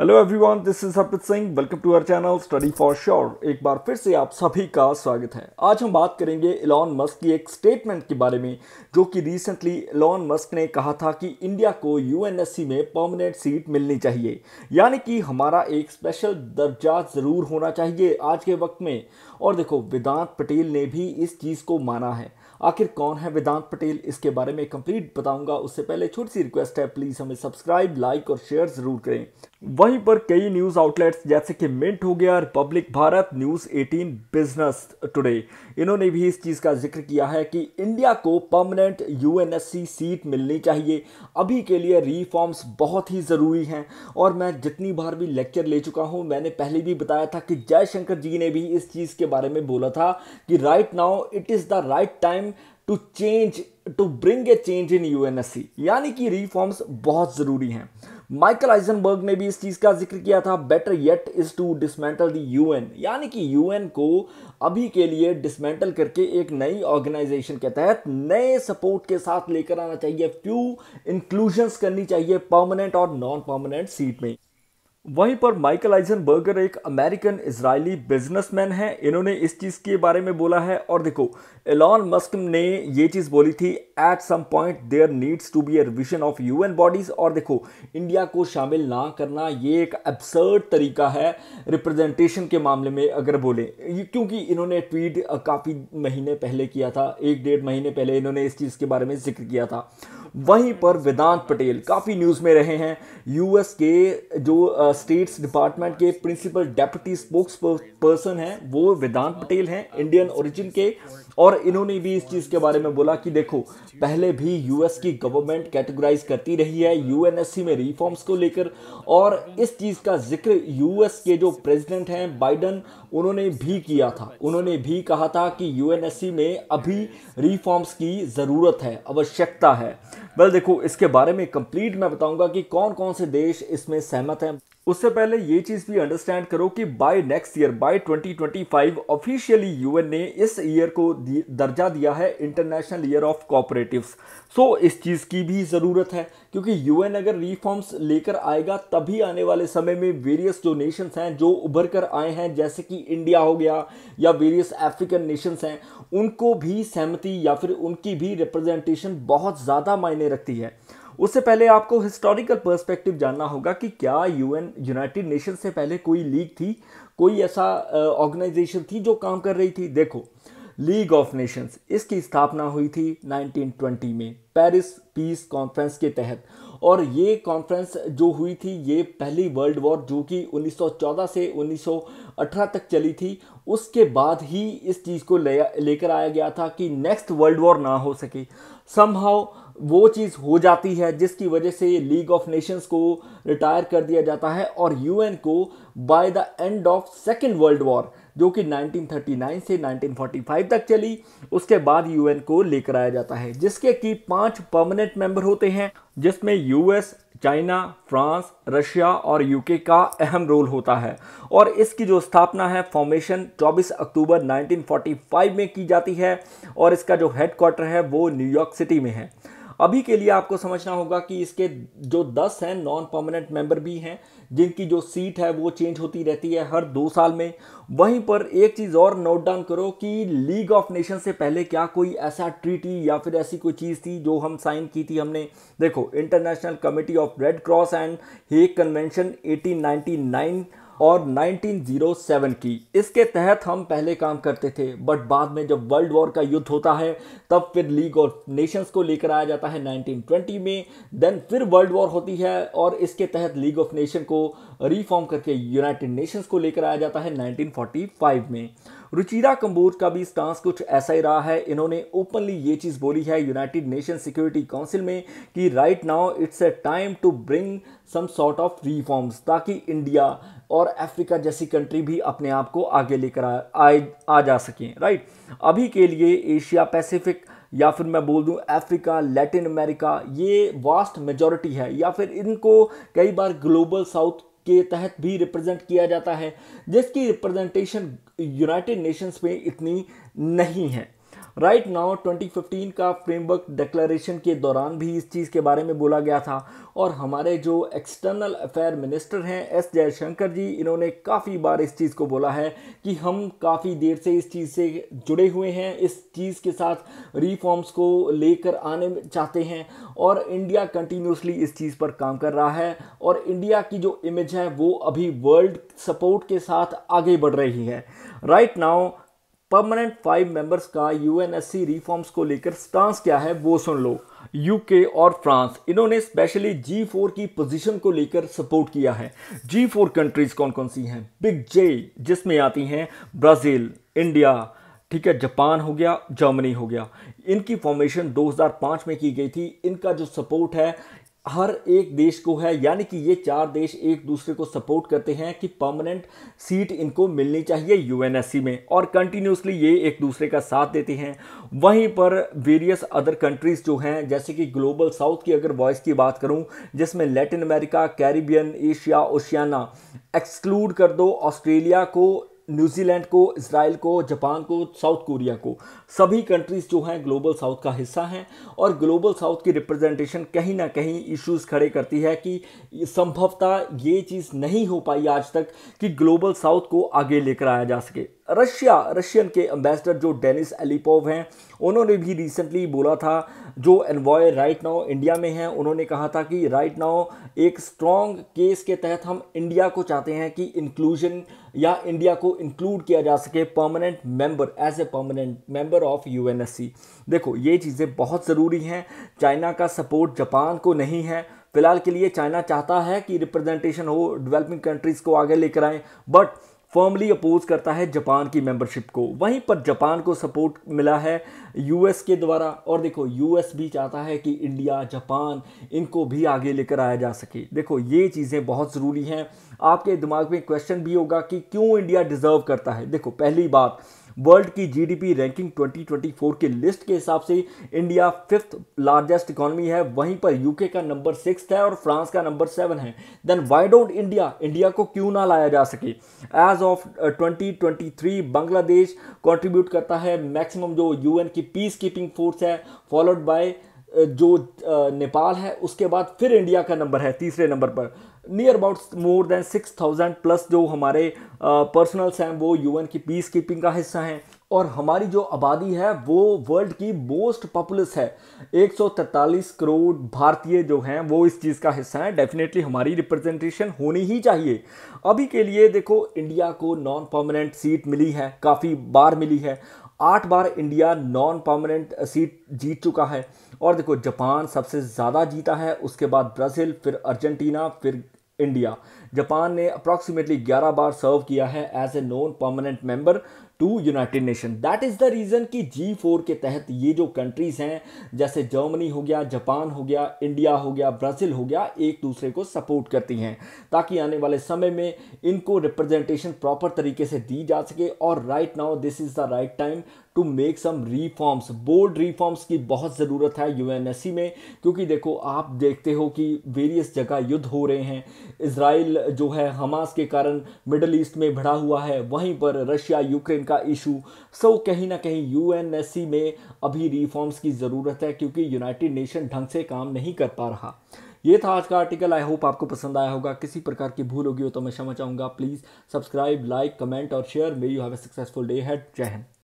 hello everyone this is Harpreet Singh welcome to our channel study for sure एक बार फिर से आप सभी का स्वागत है आज हम बात करेंगे इलॉन मस्क की एक स्टेटमेंट के बारे में जो कि रिसेंटली इलॉन मस्क ने कहा था कि इंडिया को यूएनएससी में परमानेंट सीट मिलनी चाहिए यानी कि हमारा एक स्पेशल दर्जा ज़रूर होना चाहिए आज के वक्त में और देखो वेदांत पटेल ने भी इस चीज़ को माना है आखिर कौन है वेदांत पटेल इसके बारे में कंप्लीट बताऊंगा उससे पहले छोटी सी रिक्वेस्ट है प्लीज़ हमें सब्सक्राइब लाइक और शेयर ज़रूर करें वहीं पर कई न्यूज़ आउटलेट्स जैसे कि मिंट हो गया Republic Bharat News 18 Business Today इन्होंने भी इस चीज़ का जिक्र किया है कि इंडिया को परमानेंट यूएनएससी सीट मिलनी चाहिए अभी के लिए रिफॉर्म्स बहुत ही ज़रूरी हैं और मैं जितनी बार भी लेक्चर ले चुका हूँ मैंने पहले भी बताया था कि जयशंकर जी ने भी इस चीज़ के बारे में बोला था कि right now it is the right time to change to bring a change in U यानी कि रिफॉर्म्स बहुत ज़रूरी हैं माइकल आइजनबर्ग ने भी इस चीज़ का जिक्र किया था better yet is to dismantle the N यानी कि यूएन को अभी के लिए डिसमेंटल करके एक नई ऑर्गेनाइजेशन के तहत नए सपोर्ट के साथ लेकर आना चाहिए फ्यू इंक्लूजन्स करनी चाहिए परमानेंट और नॉन परमानेंट सीट में वहीं पर माइकल आइजन बर्गर एक अमेरिकन इसराइली बिजनेसमैन हैं इन्होंने इस चीज़ के बारे में बोला है और देखो एलॉन मस्क ने ये चीज़ बोली थी at some point there needs to be a revision of UN bodies और देखो इंडिया को शामिल ना करना ये एक एब्सर्ड तरीका है रिप्रेजेंटेशन के मामले में अगर बोले क्योंकि इन्होंने ट्वीट काफ़ी महीने पहले किया था एक डेढ़ महीने पहले इन्होंने इस चीज़ के बारे में जिक्र किया था वहीं पर वेदांत पटेल काफ़ी न्यूज़ में रहे हैं यूएस के जो स्टेट्स डिपार्टमेंट के प्रिंसिपल डेप्यूटी स्पोक्स पर्सन हैं वो वेदांत पटेल हैं इंडियन ओरिजिन के और इन्होंने भी इस चीज़ के बारे में बोला कि देखो पहले भी यूएस की गवर्नमेंट कैटेगराइज करती रही है यूएनएससी में रिफॉर्म्स को लेकर और इस चीज़ का जिक्र यूएस के जो प्रेसिडेंट हैं बाइडन उन्होंने भी किया था उन्होंने भी कहा था कि यूएनएससी में अभी रिफॉर्म्स की ज़रूरत है आवश्यकता है वेल देखो इसके बारे में कंप्लीट मैं बताऊंगा कि कौन कौन से देश इसमें सहमत हैं उससे पहले ये चीज़ भी अंडरस्टैंड करो कि by next year by 2025 officially UN ने इस ईयर को दर्जा दिया है international year of cooperative so इस चीज़ की भी ज़रूरत है क्योंकि यूएन अगर रिफॉर्म्स लेकर आएगा तभी आने वाले समय में वेरियस जो नेशंस हैं जो उभर कर आए हैं जैसे कि इंडिया हो गया या वेरियस अफ्रीकन नेशंस हैं उनको भी सहमति या फिर उनकी भी रिप्रेजेंटेशन बहुत ज़्यादा मायने रखती है उससे पहले आपको हिस्टोरिकल पर्सपेक्टिव जानना होगा कि क्या यूएन यूनाइटेड नेशन से पहले कोई लीग थी कोई ऐसा ऑर्गेनाइजेशन थी जो काम कर रही थी देखो लीग ऑफ नेशंस इसकी स्थापना हुई थी 1920 में पेरिस पीस कॉन्फ्रेंस के तहत और ये कॉन्फ्रेंस जो हुई थी ये पहली वर्ल्ड वॉर जो कि 1914 से 1918 तक चली थी उसके बाद ही इस चीज़ को लेकर आया गया था कि नेक्स्ट वर्ल्ड वॉर ना हो सके संभव वो चीज़ हो जाती है जिसकी वजह से लीग ऑफ नेशंस को रिटायर कर दिया जाता है और यूएन को by the end of Second World War जो कि 1939 से 1945 तक चली उसके बाद यूएन को लेकर आया जाता है जिसके की पांच परमानेंट मेंबर होते हैं जिसमें यूएस चाइना फ्रांस रशिया और यूके का अहम रोल होता है और इसकी जो स्थापना है फॉर्मेशन 24 अक्टूबर 1945 में की जाती है और इसका जो हेडक्वार्टर है वो न्यूयॉर्क सिटी में है अभी के लिए आपको समझना होगा कि इसके जो दस हैं नॉन परमानेंट मेंबर भी हैं जिनकी जो सीट है वो चेंज होती रहती है हर दो साल में वहीं पर एक चीज़ और नोट डाउन करो कि लीग ऑफ नेशन से पहले क्या कोई ऐसा ट्रीटी या फिर ऐसी कोई चीज़ थी जो हम साइन की थी हमने देखो International Committee of Red Cross and Hague Convention eighteen और 1907 की इसके तहत हम पहले काम करते थे बट बाद में जब वर्ल्ड वॉर का युद्ध होता है तब फिर लीग ऑफ नेशंस को लेकर आया जाता है 1920 में देन फिर वर्ल्ड वॉर होती है और इसके तहत लीग ऑफ नेशन को रिफॉर्म करके यूनाइटेड नेशंस को लेकर आया जाता है 1945 में रुचिरा कंबोज का भी स्टांस कुछ ऐसा ही रहा है इन्होंने ओपनली ये चीज़ बोली है यूनाइटेड नेशन सिक्योरिटी काउंसिल में कि right now it's a time to bring some sort of reforms ताकि इंडिया और अफ्रीका जैसी कंट्री भी अपने आप को आगे लेकर आए आ जा सकें राइट अभी के लिए एशिया पैसिफिक या फिर मैं बोल दूं अफ्रीका लैटिन अमेरिका ये वास्ट मेजॉरिटी है या फिर इनको कई बार ग्लोबल साउथ के तहत भी रिप्रेजेंट किया जाता है जिसकी रिप्रेजेंटेशन यूनाइटेड नेशंस में इतनी नहीं है राइट नाउ 2015 का फ्रेमवर्क डिक्लेरेशन के दौरान भी इस चीज़ के बारे में बोला गया था और हमारे जो एक्सटर्नल अफेयर मिनिस्टर हैं एस जयशंकर जी इन्होंने काफ़ी बार इस चीज़ को बोला है कि हम काफ़ी देर से इस चीज़ से जुड़े हुए हैं इस चीज़ के साथ रिफॉर्म्स को लेकर आने चाहते हैं और इंडिया कंटिन्यूसली इस चीज़ पर काम कर रहा है और इंडिया की जो इमेज है वो अभी वर्ल्ड सपोर्ट के साथ आगे बढ़ रही है right right now permanent five members का यूएनएससी रिफॉर्म्स को लेकर स्टांस क्या है वो सुन लो यूके और फ्रांस इन्होंने स्पेशली जी फोर की पोजीशन को लेकर सपोर्ट किया है जी फोर कंट्रीज कौन कौन सी हैं बिग जे जिसमें आती हैं ब्राज़ील इंडिया ठीक है जापान हो गया जर्मनी हो गया इनकी फॉर्मेशन 2005 में की गई थी इनका जो सपोर्ट है हर एक देश को है यानी कि ये चार देश एक दूसरे को सपोर्ट करते हैं कि परमानेंट सीट इनको मिलनी चाहिए यूएनएससी में और कंटिन्यूसली ये एक दूसरे का साथ देते हैं वहीं पर वेरियस अदर कंट्रीज़ जो हैं जैसे कि ग्लोबल साउथ की अगर वॉइस की बात करूं जिसमें Latin America Caribbean Asia Oceania exclude कर दो ऑस्ट्रेलिया को न्यूजीलैंड को इसराइल को जापान को साउथ कोरिया को सभी कंट्रीज़ जो हैं ग्लोबल साउथ का हिस्सा हैं और ग्लोबल साउथ की रिप्रेजेंटेशन कहीं ना कहीं इश्यूज खड़े करती है कि संभवतः ये चीज़ नहीं हो पाई आज तक कि ग्लोबल साउथ को आगे लेकर आया जा सके रशिया रशियन के एम्बेसडर जो डेनिस एलिपोव हैं उन्होंने भी रिसेंटली बोला था जो एनवॉय राइट नाउ इंडिया में हैं उन्होंने कहा था कि राइट नाउ एक स्ट्रॉन्ग केस के तहत हम इंडिया को चाहते हैं कि इंक्लूजन या इंडिया को इंक्लूड किया जा सके permanent member as a permanent member of U देखो ये चीज़ें बहुत ज़रूरी हैं चाइना का सपोर्ट जापान को नहीं है फिलहाल के लिए चाइना चाहता है कि रिप्रेजेंटेशन हो डेवलपिंग कंट्रीज़ को आगे लेकर आएँ बट फर्मली अपोज करता है जापान की मेंबरशिप को वहीं पर जापान को सपोर्ट मिला है यूएस के द्वारा और देखो यूएस भी चाहता है कि इंडिया जापान इनको भी आगे लेकर आया जा सके देखो ये चीज़ें बहुत ज़रूरी हैं आपके दिमाग में क्वेश्चन भी होगा कि क्यों इंडिया डिज़र्व करता है देखो पहली बात वर्ल्ड की जीडीपी रैंकिंग 2024 के लिस्ट के हिसाब से इंडिया फिफ्थ लार्जेस्ट इकोनॉमी है वहीं पर यूके का नंबर सिक्स है और फ्रांस का नंबर सेवन है then why don't India India को क्यों ना लाया जा सके as of twenty Bangladesh contribute करता है मैक्सिमम जो यूएन की पीस कीपिंग फोर्स है फॉलोड बाय जो नेपाल है उसके बाद फिर इंडिया का नंबर है तीसरे नंबर पर near about more than six thousand plus जो हमारे पर्सनल्स हैं वो यूएन की पीस कीपिंग का हिस्सा हैं और हमारी जो आबादी है वो वर्ल्ड की मोस्ट पॉपुलस है 143 करोड़ भारतीय जो हैं वो इस चीज़ का हिस्सा हैं डेफिनेटली हमारी रिप्रेजेंटेशन होनी ही चाहिए अभी के लिए देखो इंडिया को नॉन परमानेंट सीट मिली है काफ़ी बार मिली है आठ बार इंडिया नॉन परमानेंट सीट जीत चुका है और देखो जापान सबसे ज़्यादा जीता है उसके बाद ब्राज़ील फिर अर्जेंटीना फिर इंडिया जापान ने अप्रॉक्सीमेटली 11 बार सर्व किया है as a non permanent member to United Nation that is the reason कि जी फोर के तहत ये जो कंट्रीज़ हैं जैसे जर्मनी हो गया जापान हो गया इंडिया हो गया ब्राज़ील हो गया एक दूसरे को सपोर्ट करती हैं ताकि आने वाले समय में इनको रिप्रेजेंटेशन प्रॉपर तरीके से दी जा सके और right now this is the right time to make some reforms board reforms की बहुत ज़रूरत है यू में क्योंकि देखो आप देखते हो कि वेरियस जगह युद्ध हो रहे हैं इसराइल जो है हमास के कारण मिडल ईस्ट में भिड़ा हुआ है वहीं पर रशिया यूक्रेन का इशू सो कहीं ना कहीं यू में अभी रिफॉर्म्स की ज़रूरत है क्योंकि यूनाइटेड नेशन ढंग से काम नहीं कर पा रहा ये था आज का आर्टिकल आई होप आपको पसंद आया होगा किसी प्रकार की भूल होगी हो तो मैं क्षमा चाहूँगा प्लीज़ सब्सक्राइब लाइक कमेंट और share may you have a successful day ahead Jai Hind